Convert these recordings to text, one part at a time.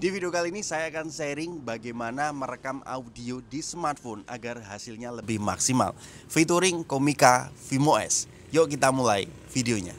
Di video kali ini saya akan sharing bagaimana merekam audio di smartphone agar hasilnya lebih maksimal. Featuring Komika Vimo S. Yuk kita mulai videonya.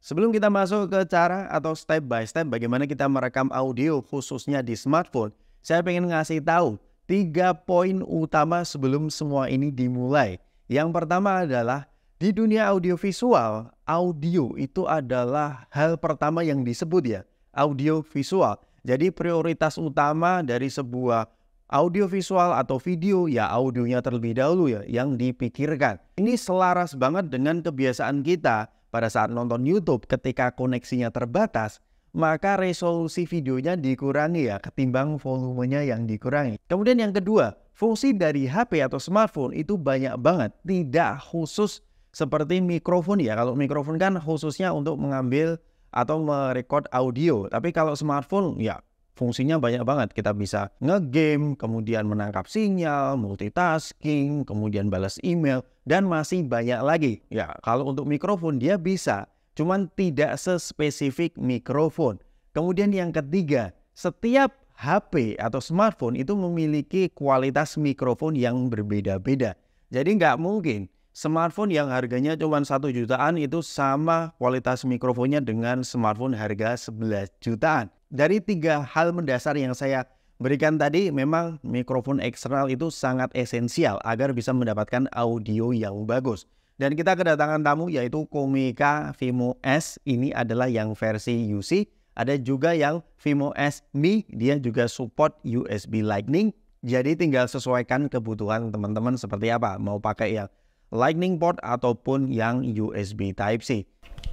Sebelum kita masuk ke cara atau step by step bagaimana kita merekam audio khususnya di smartphone, saya ingin ngasih tahu tiga poin utama sebelum semua ini dimulai. Yang pertama adalah di dunia audio visual, audio itu adalah hal pertama yang disebut ya, audio visual jadi prioritas utama dari sebuah audiovisual atau video ya audionya terlebih dahulu ya yang dipikirkan. Ini selaras banget dengan kebiasaan kita pada saat nonton YouTube ketika koneksinya terbatas maka resolusi videonya dikurangi ya ketimbang volumenya yang dikurangi. Kemudian yang kedua, fungsi dari HP atau smartphone itu banyak banget, tidak khusus seperti mikrofon ya. Kalau mikrofon kan khususnya untuk mengambil atau merecord audio. Tapi kalau smartphone ya fungsinya banyak banget. Kita bisa ngegame, kemudian menangkap sinyal, multitasking, kemudian balas email, dan masih banyak lagi. Ya, kalau untuk mikrofon dia bisa, cuman tidak sespesifik mikrofon. Kemudian yang ketiga, setiap HP atau smartphone itu memiliki kualitas mikrofon yang berbeda-beda. Jadi nggak mungkin smartphone yang harganya cuma satu jutaan itu sama kualitas mikrofonnya dengan smartphone harga 11 jutaan. Dari tiga hal mendasar yang saya berikan tadi, memang mikrofon eksternal itu sangat esensial agar bisa mendapatkan audio yang bagus. Dan kita kedatangan tamu yaitu Komika Vimo S, ini adalah yang versi UC. Ada juga yang Vimo S Mi dia juga support USB Lightning. Jadi tinggal sesuaikan kebutuhan teman-teman seperti apa. Mau pakai yang Lightning port ataupun yang USB Type-C.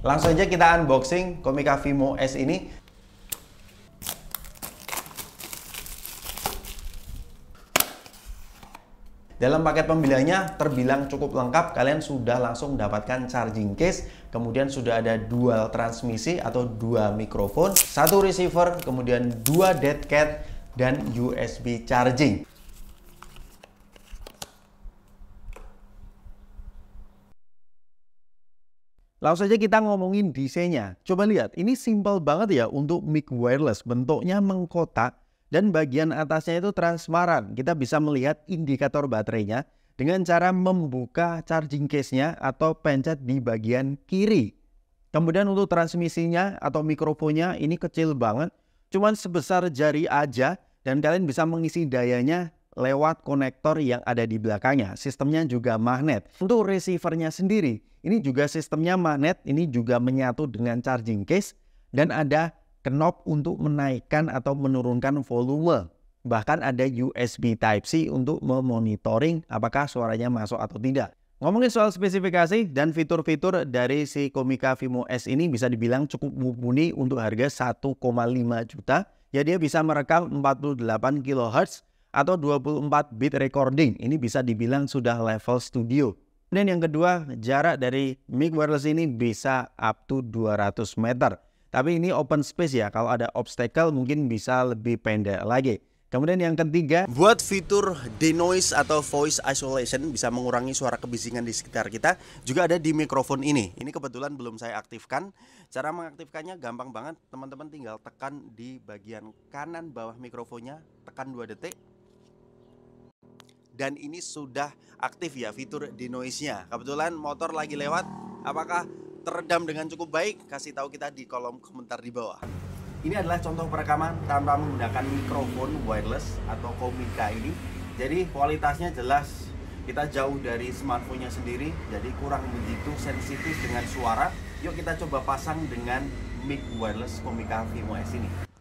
Langsung aja kita unboxing Komika Vimo S ini. Dalam paket pembeliannya terbilang cukup lengkap, kalian sudah langsung mendapatkan charging case, kemudian sudah ada dual transmisi atau dua mikrofon, satu receiver, kemudian dua dead cat, dan USB charging. Langsung saja kita ngomongin desainnya. Coba lihat, ini simple banget ya untuk mic wireless. Bentuknya mengkotak dan bagian atasnya itu transparan. Kita bisa melihat indikator baterainya dengan cara membuka charging case-nya atau pencet di bagian kiri. Kemudian untuk transmisinya atau mikrofonnya ini kecil banget. Cuman sebesar jari aja dan kalian bisa mengisi dayanya lewat konektor yang ada di belakangnya. Sistemnya juga magnet. Untuk receivernya sendiri, ini juga sistemnya magnet, ini juga menyatu dengan charging case dan ada knob untuk menaikkan atau menurunkan volume. Bahkan ada USB Type-C untuk memonitoring apakah suaranya masuk atau tidak. Ngomongin soal spesifikasi dan fitur-fitur dari si Komika Vimo S ini bisa dibilang cukup mumpuni untuk harga 1,5 juta. Ya dia bisa merekam 48 kHz atau 24 bit recording. Ini bisa dibilang sudah level studio. Dan yang kedua, jarak dari mic wireless ini bisa up to 200 meter. Tapi ini open space ya, kalau ada obstacle mungkin bisa lebih pendek lagi. Kemudian yang ketiga, buat fitur denoise atau voice isolation bisa mengurangi suara kebisingan di sekitar kita. Juga ada di mikrofon ini. Ini kebetulan belum saya aktifkan. Cara mengaktifkannya gampang banget. Teman-teman tinggal tekan di bagian kanan bawah mikrofonnya, tekan 2 detik dan ini sudah aktif ya fitur denoise-nya. Kebetulan motor lagi lewat, apakah teredam dengan cukup baik? Kasih tahu kita di kolom komentar di bawah. Ini adalah contoh perekaman tanpa menggunakan mikrofon wireless atau komika ini. Jadi kualitasnya jelas kita jauh dari smartphone-nya sendiri, jadi kurang begitu sensitif dengan suara. Yuk kita coba pasang dengan mic wireless komika Vimo S ini.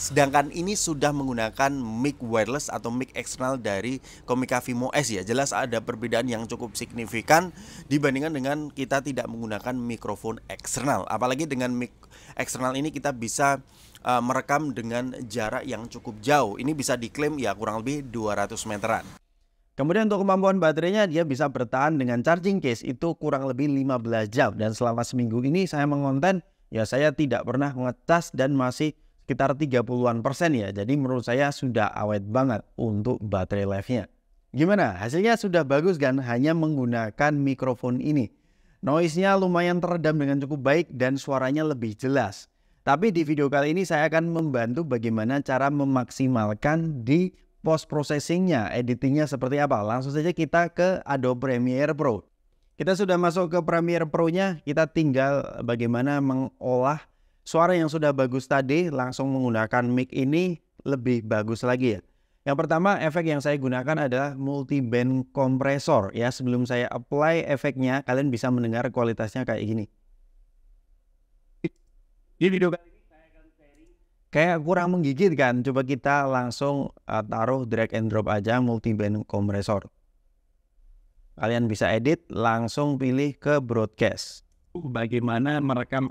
Sedangkan ini sudah menggunakan mic wireless atau mic eksternal dari Comica Vimo S ya. Jelas ada perbedaan yang cukup signifikan dibandingkan dengan kita tidak menggunakan mikrofon eksternal. Apalagi dengan mic eksternal ini kita bisa uh, merekam dengan jarak yang cukup jauh. Ini bisa diklaim ya kurang lebih 200 meteran. Kemudian untuk kemampuan baterainya dia bisa bertahan dengan charging case itu kurang lebih 15 jam dan selama seminggu ini saya mengonten ya saya tidak pernah ngecas dan masih sekitar 30-an persen ya. Jadi menurut saya sudah awet banget untuk baterai life-nya. Gimana? Hasilnya sudah bagus kan hanya menggunakan mikrofon ini. Noise-nya lumayan teredam dengan cukup baik dan suaranya lebih jelas. Tapi di video kali ini saya akan membantu bagaimana cara memaksimalkan di post processingnya, editingnya seperti apa. Langsung saja kita ke Adobe Premiere Pro. Kita sudah masuk ke Premiere Pro-nya, kita tinggal bagaimana mengolah suara yang sudah bagus tadi langsung menggunakan mic ini lebih bagus lagi ya. Yang pertama efek yang saya gunakan adalah multi band kompresor ya. Sebelum saya apply efeknya, kalian bisa mendengar kualitasnya kayak gini. Di video kali ini saya akan kayak kurang menggigit kan. Coba kita langsung uh, taruh drag and drop aja multi band kompresor. Kalian bisa edit langsung pilih ke broadcast. Uh, bagaimana merekam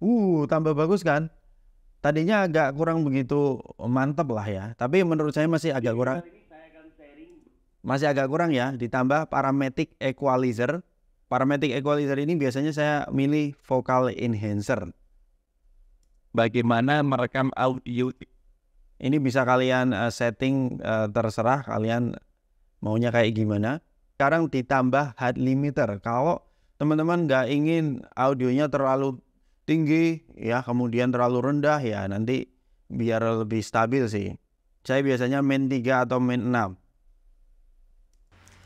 uh tambah bagus kan tadinya agak kurang begitu mantep lah ya tapi menurut saya masih agak kurang masih agak kurang ya ditambah parametric equalizer parametric equalizer ini biasanya saya milih vocal enhancer bagaimana merekam audio ini bisa kalian eh, setting eh, terserah kalian maunya kayak gimana sekarang ditambah head limiter kalau teman-teman nggak ingin audionya terlalu tinggi ya kemudian terlalu rendah ya nanti biar lebih stabil sih saya biasanya main 3 atau main 6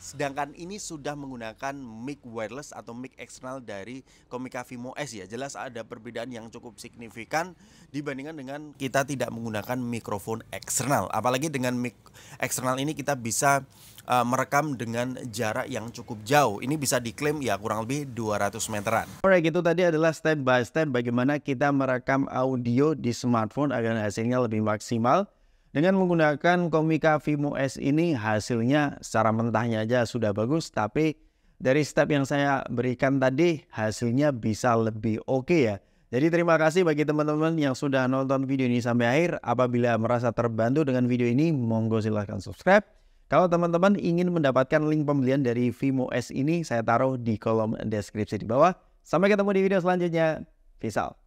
Sedangkan ini sudah menggunakan mic wireless atau mic eksternal dari Comica Vimo S ya. Jelas ada perbedaan yang cukup signifikan dibandingkan dengan kita tidak menggunakan mikrofon eksternal. Apalagi dengan mic eksternal ini kita bisa uh, merekam dengan jarak yang cukup jauh. Ini bisa diklaim ya kurang lebih 200 meteran. Alright, itu tadi adalah step by step bagaimana kita merekam audio di smartphone agar hasilnya lebih maksimal. Dengan menggunakan Komika Vimo S ini hasilnya secara mentahnya aja sudah bagus tapi dari step yang saya berikan tadi hasilnya bisa lebih oke okay ya. Jadi terima kasih bagi teman-teman yang sudah nonton video ini sampai akhir. Apabila merasa terbantu dengan video ini monggo silahkan subscribe. Kalau teman-teman ingin mendapatkan link pembelian dari Vimo S ini saya taruh di kolom deskripsi di bawah. Sampai ketemu di video selanjutnya. Peace out.